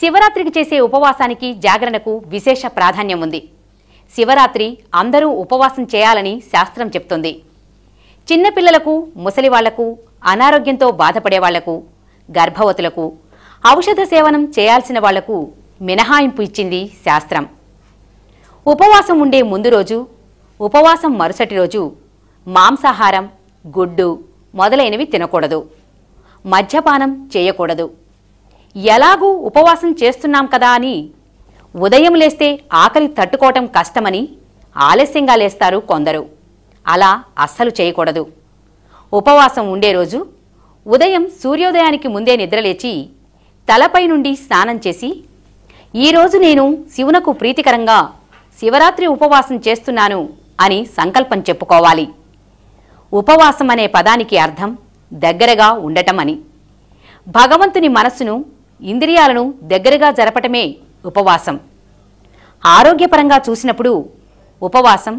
శివరాత్రికి చేసే ఉపవాసానికి జాగరణకు విశేష ప్రాధాన్యం ఉంది శివరాత్రి అందరూ ఉపవాసం చేయాలని శాస్త్రం చెప్తుంది చిన్నపిల్లలకు ముసలివాళ్లకు అనారోగ్యంతో బాధపడేవాళ్లకు గర్భవతులకు ఔషధ సేవనం చేయాల్సిన వాళ్లకు మినహాయింపు ఇచ్చింది శాస్త్రం ఉపవాసం ఉండే ముందు రోజు ఉపవాసం మరుసటి రోజు మాంసాహారం గుడ్డు మొదలైనవి తినకూడదు మద్యపానం చేయకూడదు ఎలాగూ ఉపవాసం చేస్తున్నాం కదా అని ఉదయం లేస్తే ఆకలి తట్టుకోవటం కష్టమని ఆలస్యంగా లేస్తారు కొందరు అలా అస్సలు చేయకూడదు ఉపవాసం ఉండే రోజు ఉదయం సూర్యోదయానికి ముందే నిద్రలేచి తలపై నుండి స్నానం చేసి ఈరోజు నేను శివునకు ప్రీతికరంగా శివరాత్రి ఉపవాసం చేస్తున్నాను అని సంకల్పం చెప్పుకోవాలి ఉపవాసం అనే పదానికి అర్థం దగ్గరగా ఉండటం అని భగవంతుని మనస్సును ఇంద్రియాలను దగ్గరగా జరపటమే ఉపవాసం ఆరోగ్యపరంగా చూసినప్పుడు ఉపవాసం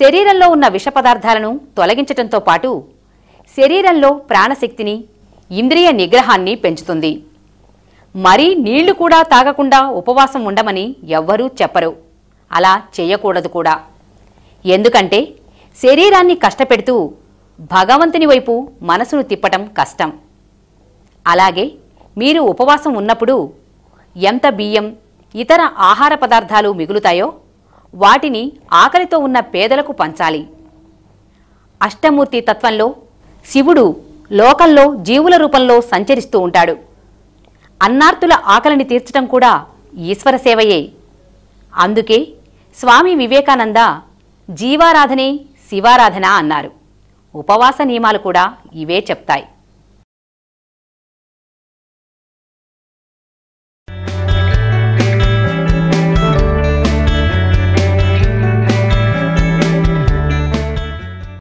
శరీరంలో ఉన్న విష పదార్థాలను తొలగించటంతో పాటు శరీరంలో ప్రాణశక్తిని ఇంద్రియ నిగ్రహాన్ని పెంచుతుంది మరీ నీళ్లు కూడా తాగకుండా ఉపవాసం ఉండమని ఎవ్వరూ చెప్పరు అలా చేయకూడదు కూడా ఎందుకంటే శరీరాన్ని కష్టపెడుతూ భగవంతుని వైపు మనసును తిప్పటం కష్టం అలాగే మీరు ఉపవాసం ఉన్నప్పుడు ఎంత బియ్యం ఇతర ఆహార పదార్థాలు మిగులుతాయో వాటిని ఆకలితో ఉన్న పేదలకు పంచాలి అష్టమూర్తి తత్వంలో శివుడు లోకంలో జీవుల రూపంలో సంచరిస్తూ ఉంటాడు అన్నార్తుల ఆకలిని తీర్చడం కూడా ఈశ్వర సేవయే అందుకే స్వామి వివేకానంద జీవారాధనే శివారాధన అన్నారు ఉపవాస నియమాలు కూడా ఇవే చెప్తాయి